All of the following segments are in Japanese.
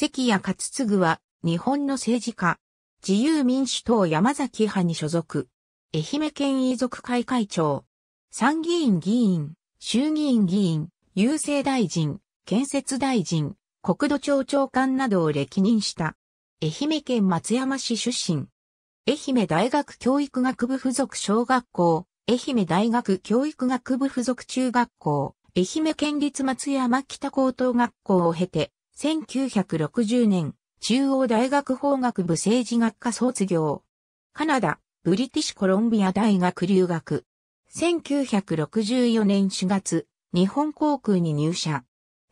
関谷勝次は、日本の政治家、自由民主党山崎派に所属、愛媛県遺族会会長、参議院議員、衆議院議員、郵政大臣、建設大臣、国土庁長官などを歴任した、愛媛県松山市出身、愛媛大学教育学部附属小学校、愛媛大学教育学部附属中学校、愛媛県立松山北高等学校を経て、1960年、中央大学法学部政治学科卒業。カナダ、ブリティッシュコロンビア大学留学。1964年4月、日本航空に入社。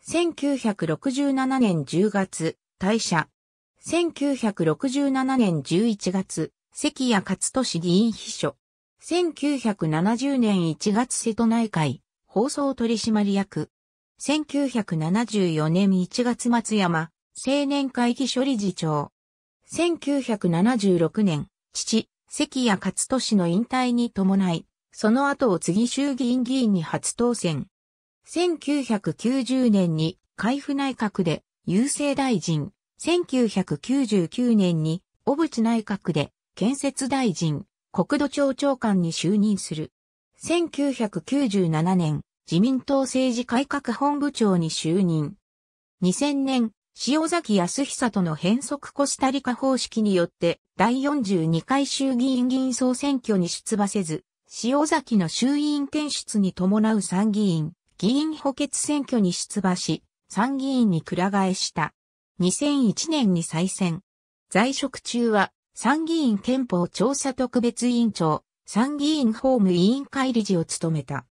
1967年10月、退社。1967年11月、関谷勝利議員秘書。1970年1月瀬戸内海、放送取締役。1974年1月松山、青年会議所理事長。1976年、父、関谷勝利の引退に伴い、その後を次衆議院議員に初当選。1990年に、海部内閣で、郵政大臣。1999年に、小渕内閣で、建設大臣、国土庁長官に就任する。1997年、自民党政治改革本部長に就任。2000年、塩崎康久との変則コスタリカ方式によって第42回衆議院議員総選挙に出馬せず、塩崎の衆院転出に伴う参議院、議員補欠選挙に出馬し、参議院にく替えした。2001年に再選。在職中は参議院憲法調査特別委員長、参議院法務委員会理事を務めた。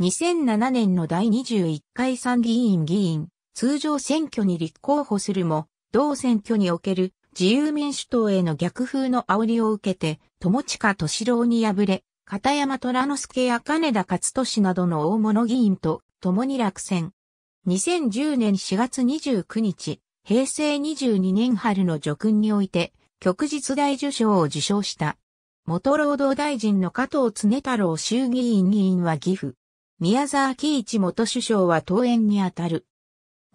2007年の第21回参議院議員、通常選挙に立候補するも、同選挙における自由民主党への逆風の煽りを受けて、友近敏郎に敗れ、片山虎之助や金田勝利などの大物議員と共に落選。2010年4月29日、平成22年春の叙勲において、旭日大受賞を受賞した。元労働大臣の加藤常太郎衆議院議員は岐阜、宮沢喜一元首相は党園にあたる。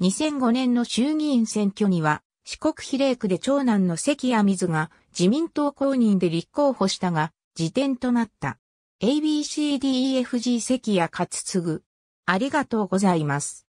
2005年の衆議院選挙には、四国比例区で長男の関谷水が自民党公認で立候補したが、辞典となった。ABCDEFG 関谷勝継。ありがとうございます。